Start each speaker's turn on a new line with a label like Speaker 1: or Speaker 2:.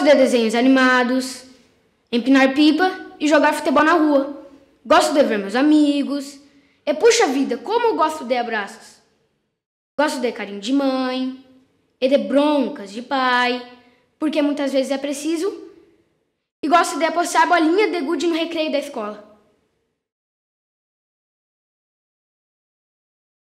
Speaker 1: Gosto de desenhos animados, empinar pipa e jogar futebol na rua. Gosto de ver meus amigos. E puxa vida, como eu gosto de abraços. Gosto de carinho de mãe e de broncas de pai, porque muitas vezes é preciso. E gosto de apostar bolinha de gude no
Speaker 2: recreio da
Speaker 3: escola.